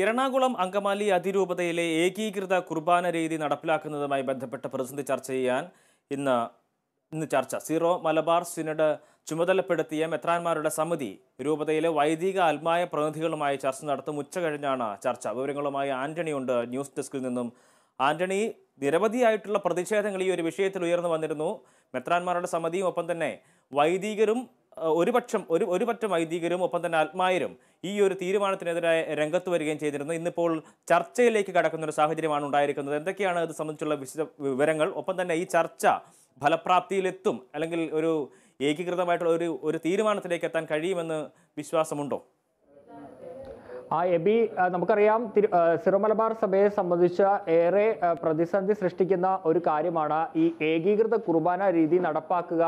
എറണാകുളം അങ്കമാലി അതിരൂപതയിലെ ഏകീകൃത കുർബാന രീതി നടപ്പിലാക്കുന്നതുമായി ബന്ധപ്പെട്ട പ്രതിസന്ധി ചർച്ച ചെയ്യാൻ ഇന്ന് ഇന്ന് ചർച്ച സീറോ മലബാർ സിനഡ് ചുമതലപ്പെടുത്തിയ മെത്രാന്മാരുടെ സമിതി രൂപതയിലെ വൈദിക ആത്മായ പ്രതിനിധികളുമായി ചർച്ച നടത്തും ഉച്ച കഴിഞ്ഞാണ് ചർച്ച വിവരങ്ങളുമായി ആന്റണി ഉണ്ട് ന്യൂസ് ഡെസ്കിൽ നിന്നും ആന്റണി നിരവധിയായിട്ടുള്ള പ്രതിഷേധങ്ങൾ ഈ ഒരു വിഷയത്തിൽ ഉയർന്നു വന്നിരുന്നു മെത്രാന്മാരുടെ സമിതിയും ഒപ്പം തന്നെ വൈദികരും ഒരുപക്ഷം ഒരു ഒരുപക്ഷം വൈദികരും ഒപ്പം തന്നെ ആത്മായരും ഈ ഒരു തീരുമാനത്തിനെതിരായ രംഗത്ത് വരികയും ചെയ്തിരുന്നു ഇന്നിപ്പോൾ ചർച്ചയിലേക്ക് കടക്കുന്ന ഒരു സാഹചര്യമാണ് ഉണ്ടായിരിക്കുന്നത് എന്തൊക്കെയാണ് ഇത് സംബന്ധിച്ചുള്ള വിശദ വിവരങ്ങൾ ഒപ്പം തന്നെ ഈ ചർച്ച ഫലപ്രാപ്തിയിലെത്തും അല്ലെങ്കിൽ ഒരു ഏകീകൃതമായിട്ടുള്ള ഒരു ഒരു തീരുമാനത്തിലേക്ക് എത്താൻ കഴിയുമെന്ന് വിശ്വാസമുണ്ടോ ആ എബി നമുക്കറിയാം തിരു സിറമലബാർ സഭയെ സംബന്ധിച്ച ഏറെ പ്രതിസന്ധി സൃഷ്ടിക്കുന്ന ഒരു കാര്യമാണ് ഈ ഏകീകൃത കുർബാന രീതി നടപ്പാക്കുക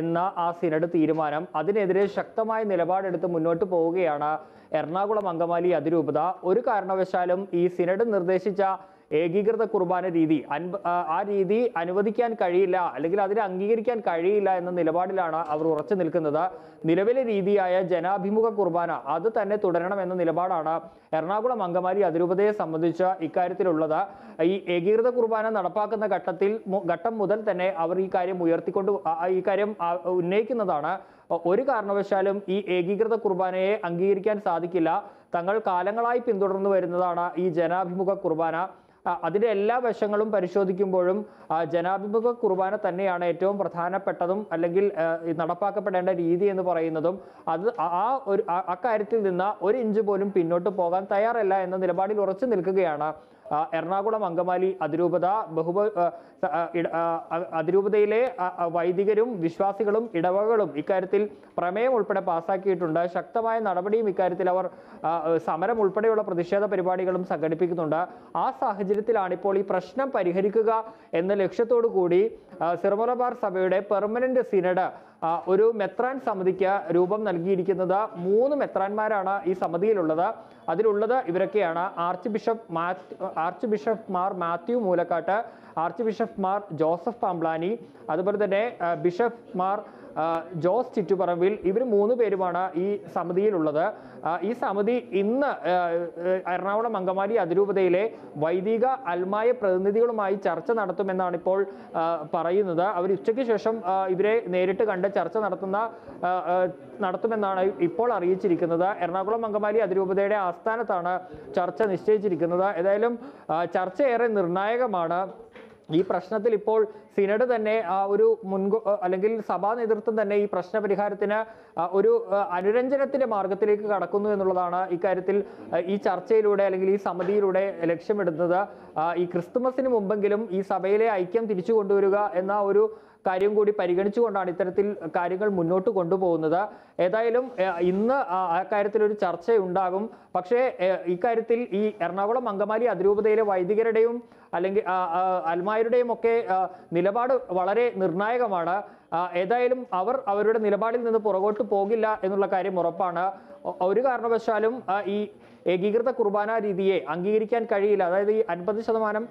എന്ന ആ സിനഡ് തീരുമാനം അതിനെതിരെ ശക്തമായ നിലപാടെടുത്ത് മുന്നോട്ട് പോവുകയാണ് എറണാകുളം അങ്കമാലി അതിരൂപത ഒരു കാരണവശാലും ഈ സിനഡ് നിർദ്ദേശിച്ച ഏകീകൃത കുർബാന രീതി ആ രീതി അനുവദിക്കാൻ കഴിയില്ല അല്ലെങ്കിൽ അതിനെ അംഗീകരിക്കാൻ കഴിയില്ല എന്ന നിലപാടിലാണ് അവർ ഉറച്ചു നിൽക്കുന്നത് നിലവിലെ രീതിയായ ജനാഭിമുഖ കുർബാന അത് തന്നെ തുടരണം എന്ന നിലപാടാണ് എറണാകുളം അങ്കമാലി അതിരൂപതയെ സംബന്ധിച്ച ഇക്കാര്യത്തിലുള്ളത് ഈ ഏകീകൃത കുർബാന നടപ്പാക്കുന്ന ഘട്ടത്തിൽ ഘട്ടം മുതൽ തന്നെ അവർ ഈ കാര്യം ഉയർത്തിക്കൊണ്ട് ഈ കാര്യം ഉന്നയിക്കുന്നതാണ് ഒരു കാരണവശാലും ഈ ഏകീകൃത കുർബാനയെ അംഗീകരിക്കാൻ സാധിക്കില്ല തങ്ങൾ കാലങ്ങളായി പിന്തുടർന്നു വരുന്നതാണ് ഈ ജനാഭിമുഖ കുർബാന അതിൻ്റെ എല്ലാ വശങ്ങളും പരിശോധിക്കുമ്പോഴും ജനാഭിമുഖ കുർബാന തന്നെയാണ് ഏറ്റവും പ്രധാനപ്പെട്ടതും അല്ലെങ്കിൽ നടപ്പാക്കപ്പെടേണ്ട രീതി എന്ന് പറയുന്നതും അത് ആ ഒരു അക്കാര്യത്തിൽ നിന്ന് ഒരു ഇഞ്ച് പോലും പിന്നോട്ട് പോകാൻ തയ്യാറല്ല എന്ന നിലപാടിൽ ഉറച്ചു നിൽക്കുകയാണ് എറണാകുളം അങ്കമാലി അതിരൂപത ബഹുബ അതിരൂപതയിലെ വൈദികരും വിശ്വാസികളും ഇടവകളും ഇക്കാര്യത്തിൽ പ്രമേയം ഉൾപ്പെടെ പാസാക്കിയിട്ടുണ്ട് ശക്തമായ നടപടിയും ഇക്കാര്യത്തിൽ അവർ സമരം ഉൾപ്പെടെയുള്ള പ്രതിഷേധ പരിപാടികളും സംഘടിപ്പിക്കുന്നുണ്ട് ആ സാഹചര്യത്തിലാണ് ഇപ്പോൾ ഈ പ്രശ്നം പരിഹരിക്കുക എന്ന ലക്ഷ്യത്തോടു കൂടി സിറമുറബാർ സഭയുടെ പെർമനന്റ് സിനഡ് ഒരു മെത്രാൻ സമിതിക്ക് രൂപം നൽകിയിരിക്കുന്നത് മൂന്ന് മെത്രാന്മാരാണ് ഈ സമിതിയിലുള്ളത് അതിലുള്ളത് ഇവരൊക്കെയാണ് ആർച്ച് ബിഷപ്പ് മാ archbishop Mar Mathew Moolakkatt archbishop Mar Joseph Pamplany അതുപോലെ തന്നെ ബിഷപ്പ് മാർ ജോസ് ചുറ്റുപറമ്പിൽ ഇവർ മൂന്ന് പേരുമാണ് ഈ സമിതിയിലുള്ളത് ഈ സമിതി ഇന്ന് എറണാകുളം അങ്കമാലി അതിരൂപതയിലെ വൈദിക അൽമായ പ്രതിനിധികളുമായി ചർച്ച നടത്തുമെന്നാണ് ഇപ്പോൾ പറയുന്നത് അവർ ഉച്ചയ്ക്ക് ശേഷം ഇവരെ നേരിട്ട് കണ്ട് ചർച്ച നടത്തുന്ന നടത്തുമെന്നാണ് ഇപ്പോൾ അറിയിച്ചിരിക്കുന്നത് എറണാകുളം അങ്കമാലി അതിരൂപതയുടെ ആസ്ഥാനത്താണ് ചർച്ച നിശ്ചയിച്ചിരിക്കുന്നത് ഏതായാലും ഏറെ നിർണായകമാണ് ഈ പ്രശ്നത്തിൽ ഇപ്പോൾ സിനഡ് തന്നെ ഒരു മുൻകൂ അല്ലെങ്കിൽ സഭാ നേതൃത്വം തന്നെ ഈ പ്രശ്ന പരിഹാരത്തിന് ഒരു അനുരഞ്ജനത്തിന്റെ മാർഗത്തിലേക്ക് കടക്കുന്നു എന്നുള്ളതാണ് ഇക്കാര്യത്തിൽ ഈ ചർച്ചയിലൂടെ അല്ലെങ്കിൽ ഈ സമിതിയിലൂടെ ലക്ഷ്യമിടുന്നത് ഈ ക്രിസ്തുമസിന് മുമ്പെങ്കിലും ഈ സഭയിലെ ഐക്യം തിരിച്ചു കൊണ്ടുവരിക എന്ന ഒരു കാര്യം കൂടി പരിഗണിച്ചുകൊണ്ടാണ് ഇത്തരത്തിൽ കാര്യങ്ങൾ മുന്നോട്ട് കൊണ്ടുപോകുന്നത് ഏതായാലും ഇന്ന് കാര്യത്തിൽ ഒരു ചർച്ചയുണ്ടാകും പക്ഷേ ഇക്കാര്യത്തിൽ ഈ എറണാകുളം അങ്കമാലി അതിരൂപതയിലെ വൈദികരുടെയും അല്ലെങ്കിൽ അൽമായരുടെയും ഒക്കെ നില നിലപാട് വളരെ നിർണായകമാണ് ഏതായാലും അവർ അവരുടെ നിലപാടിൽ നിന്ന് പുറകോട്ട് പോകില്ല എന്നുള്ള കാര്യം ഉറപ്പാണ് ഒരു കാരണവശാലും ഈ ഏകീകൃത കുർബാന രീതിയെ അംഗീകരിക്കാൻ കഴിയില്ല അതായത് ഈ അൻപത് ശതമാനം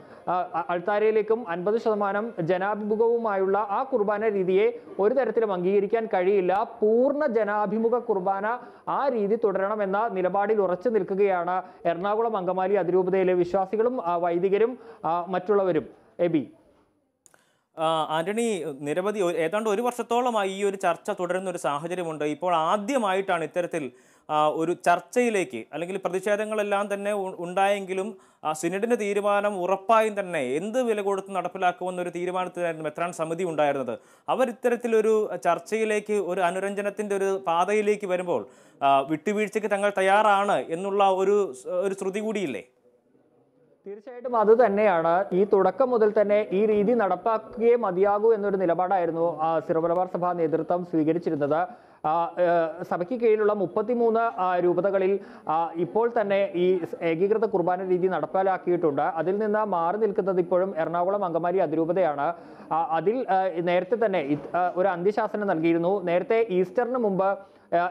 അൾത്താരയിലേക്കും അൻപത് ശതമാനം ജനാഭിമുഖവുമായുള്ള ആ കുർബാന രീതിയെ ഒരു തരത്തിലും അംഗീകരിക്കാൻ കഴിയില്ല പൂർണ്ണ ജനാഭിമുഖ കുർബാന ആ രീതി തുടരണമെന്ന നിലപാടിൽ ഉറച്ചു നിൽക്കുകയാണ് എറണാകുളം അങ്കമാലി അതിരൂപതയിലെ വിശ്വാസികളും വൈദികരും മറ്റുള്ളവരും എബി ആന്റണി നിരവധി ഏതാണ്ട് ഒരു വർഷത്തോളമായി ഈ ഒരു ചർച്ച തുടരുന്ന ഒരു സാഹചര്യമുണ്ട് ഇപ്പോൾ ആദ്യമായിട്ടാണ് ഇത്തരത്തിൽ ഒരു ചർച്ചയിലേക്ക് അല്ലെങ്കിൽ പ്രതിഷേധങ്ങളെല്ലാം തന്നെ ഉണ്ടായെങ്കിലും സിനഡിൻ്റെ തീരുമാനം ഉറപ്പായും തന്നെ എന്ത് വില കൊടുത്ത് നടപ്പിലാക്കുമെന്ന ഒരു തീരുമാനത്തിലായിരുന്നു മെത്രാൻ സമിതി ഉണ്ടായിരുന്നത് അവർ ഇത്തരത്തിലൊരു ചർച്ചയിലേക്ക് ഒരു അനുരഞ്ജനത്തിൻ്റെ ഒരു പാതയിലേക്ക് വരുമ്പോൾ വിട്ടുവീഴ്ചയ്ക്ക് തങ്ങൾ തയ്യാറാണ് എന്നുള്ള ഒരു ഒരു ശ്രുതി കൂടിയില്ലേ തീർച്ചയായിട്ടും അത് തന്നെയാണ് ഈ തുടക്കം മുതൽ തന്നെ ഈ രീതി നടപ്പാക്കുകയെ മതിയാകൂ എന്നൊരു നിലപാടായിരുന്നു സിറോബലബാർ സഭ നേതൃത്വം സ്വീകരിച്ചിരുന്നത് സഭയ്ക്ക് കീഴിലുള്ള മുപ്പത്തിമൂന്ന് രൂപതകളിൽ ഇപ്പോൾ തന്നെ ഈ ഏകീകൃത കുർബാന രീതി നടപ്പിലാക്കിയിട്ടുണ്ട് അതിൽ നിന്ന് മാറി നിൽക്കുന്നത് ഇപ്പോഴും എറണാകുളം അങ്കമാരി അതിരൂപതയാണ് അതിൽ നേരത്തെ തന്നെ ഒരു അന്ത്യശാസനം നൽകിയിരുന്നു നേരത്തെ ഈസ്റ്ററിന് മുമ്പ്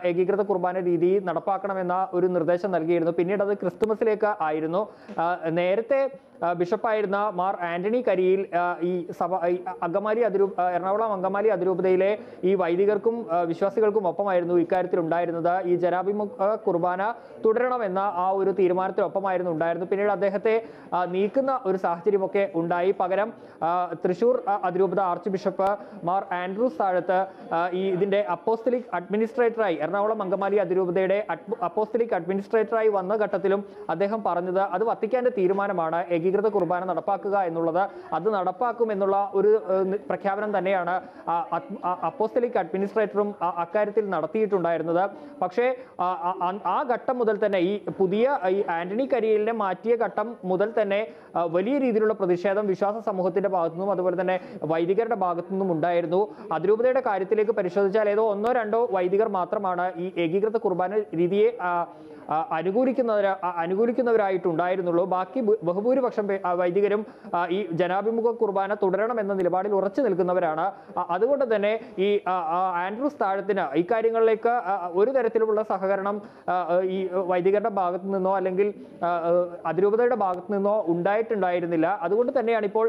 ഏകീകൃത കുർബാന രീതി നടപ്പാക്കണമെന്ന ഒരു നിർദ്ദേശം നൽകിയിരുന്നു പിന്നീട് അത് ക്രിസ്തുമസിലേക്ക് ആയിരുന്നു നേരത്തെ ബിഷപ്പായിരുന്ന മാർ ആന്റണി കരിയിൽ ഈ സഭ അങ്കമാലി അതിരൂപ എറണാകുളം അങ്കമാലി അതിരൂപതയിലെ ഈ വൈദികർക്കും വിശ്വാസികൾക്കും ഒപ്പമായിരുന്നു ഇക്കാര്യത്തിൽ ഉണ്ടായിരുന്നത് ഈ ജനാഭിമുഖ കുർബാന തുടരണമെന്ന ആ ഒരു തീരുമാനത്തിനൊപ്പമായിരുന്നു ഉണ്ടായിരുന്നു പിന്നീട് അദ്ദേഹത്തെ നീക്കുന്ന ഒരു സാഹചര്യമൊക്കെ ഉണ്ടായി പകരം തൃശൂർ അതിരൂപത ആർച്ച് ബിഷപ്പ് മാർ ആൻഡ്രൂസ് താഴത്ത് ഈ ഇതിന്റെ അപ്പോസ്റ്റലിക് അഡ്മിനിസ്ട്രേറ്ററായി എറണാകുളം അങ്കമാലി അതിരൂപതയുടെ അപ്പോസ്റ്റലിക് അഡ്മിനിസ്ട്രേറ്ററായി വന്ന ഘട്ടത്തിലും അദ്ദേഹം പറഞ്ഞത് അത് വത്തിക്കാന്റെ തീരുമാനമാണ് എഗി ഏകീകൃത കുർബാന നടപ്പാക്കുക എന്നുള്ളത് അത് നടപ്പാക്കും എന്നുള്ള ഒരു പ്രഖ്യാപനം തന്നെയാണ് അപ്പോസ്റ്റലിക് അഡ്മിനിസ്ട്രേറ്ററും അക്കാര്യത്തിൽ നടത്തിയിട്ടുണ്ടായിരുന്നത് പക്ഷേ ആ ഘട്ടം മുതൽ തന്നെ ഈ പുതിയ ഈ ആന്റണി കരിയലിനെ മാറ്റിയ ഘട്ടം മുതൽ തന്നെ വലിയ രീതിയിലുള്ള പ്രതിഷേധം വിശ്വാസ സമൂഹത്തിന്റെ ഭാഗത്തുനിന്നും അതുപോലെ തന്നെ വൈദികരുടെ ഭാഗത്തുനിന്നും ഉണ്ടായിരുന്നു അതിരൂപതയുടെ കാര്യത്തിലേക്ക് പരിശോധിച്ചാൽ ഏതോ ഒന്നോ രണ്ടോ വൈദികർ മാത്രമാണ് ഈ ഏകീകൃത കുർബാന രീതിയെ അനുകൂലിക്കുന്നവർ അനുകൂലിക്കുന്നവരായിട്ടുണ്ടായിരുന്നുള്ളൂ ബാക്കി ബഹുഭൂരിപക്ഷം വൈദികരും ഈ ജനാഭിമുഖ കുർബാന തുടരണമെന്ന നിലപാടിൽ ഉറച്ചു നിൽക്കുന്നവരാണ് അതുകൊണ്ട് തന്നെ ഈ ആൻഡ്രൂസ് താഴത്തിന് ഇക്കാര്യങ്ങളിലേക്ക് ഒരു തരത്തിലുള്ള സഹകരണം ഈ വൈദികരുടെ ഭാഗത്തു നിന്നോ അല്ലെങ്കിൽ അതിരൂപതയുടെ ഭാഗത്തു നിന്നോ ഉണ്ടായിട്ടുണ്ടായിരുന്നില്ല അതുകൊണ്ട് തന്നെയാണ് ഇപ്പോൾ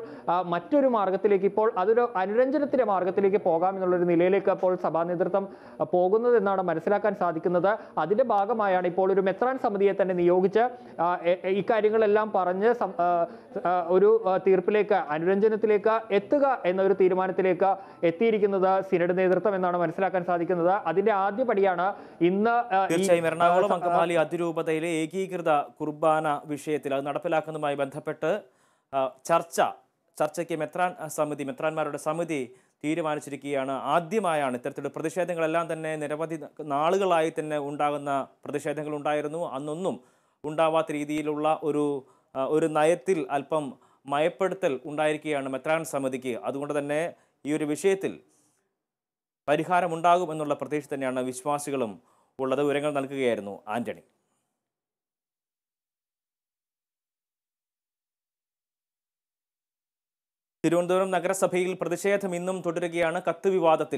മറ്റൊരു മാർഗത്തിലേക്ക് ഇപ്പോൾ അതൊരു അനുരഞ്ജനത്തിന്റെ മാർഗത്തിലേക്ക് പോകാം എന്നുള്ളൊരു നിലയിലേക്ക് ഇപ്പോൾ സഭാ നേതൃത്വം പോകുന്നതെന്നാണ് മനസ്സിലാക്കാൻ സാധിക്കുന്നത് അതിന്റെ ഭാഗമായാണ് ഇപ്പോൾ ഒരു മെത്രാൻ സമിതിയെ തന്നെ നിയോഗിച്ച് ഇക്കാര്യങ്ങളെല്ലാം പറഞ്ഞ് ഒരു തീർപ്പിലേക്ക് അനുരഞ്ജനത്തിലേക്ക് എത്തുക എന്ന ഒരു തീരുമാനത്തിലേക്ക് എത്തിയിരിക്കുന്നത് സിനഡ് നേതൃത്വം എന്നാണ് മനസ്സിലാക്കാൻ സാധിക്കുന്നത് അതിന്റെ ആദ്യ പടിയാണ് ഇന്ന് എറണാകുളം അങ്കമാലി അതിരൂപതയിലെ ഏകീകൃത കുർബാന വിഷയത്തിൽ അത് നടപ്പിലാക്കുന്നതുമായി ബന്ധപ്പെട്ട് ചർച്ച ചർച്ചയ്ക്ക് മെത്രാൻ സമിതി മെത്രാന്മാരുടെ സമിതി തീരുമാനിച്ചിരിക്കുകയാണ് ആദ്യമായാണ് ഇത്തരത്തിലുള്ള പ്രതിഷേധങ്ങളെല്ലാം തന്നെ നിരവധി നാളുകളായി തന്നെ ഉണ്ടാകുന്ന പ്രതിഷേധങ്ങൾ ഉണ്ടായിരുന്നു അന്നൊന്നും ഉണ്ടാവാത്ത രീതിയിലുള്ള ഒരു ഒരു നയത്തിൽ അല്പം മയപ്പെടുത്തൽ ഉണ്ടായിരിക്കുകയാണ് മെത്രാൻ സമിതിക്ക് അതുകൊണ്ട് തന്നെ ഈ ഒരു വിഷയത്തിൽ പരിഹാരമുണ്ടാകും എന്നുള്ള പ്രതീക്ഷ തന്നെയാണ് വിശ്വാസികളും ഉള്ളത് വിവരങ്ങൾ നൽകുകയായിരുന്നു ആന്റണി തിരുവനന്തപുരം നഗരസഭയിൽ പ്രതിഷേധം ഇന്നും തുടരുകയാണ് കത്ത് വിവാദത്തിൽ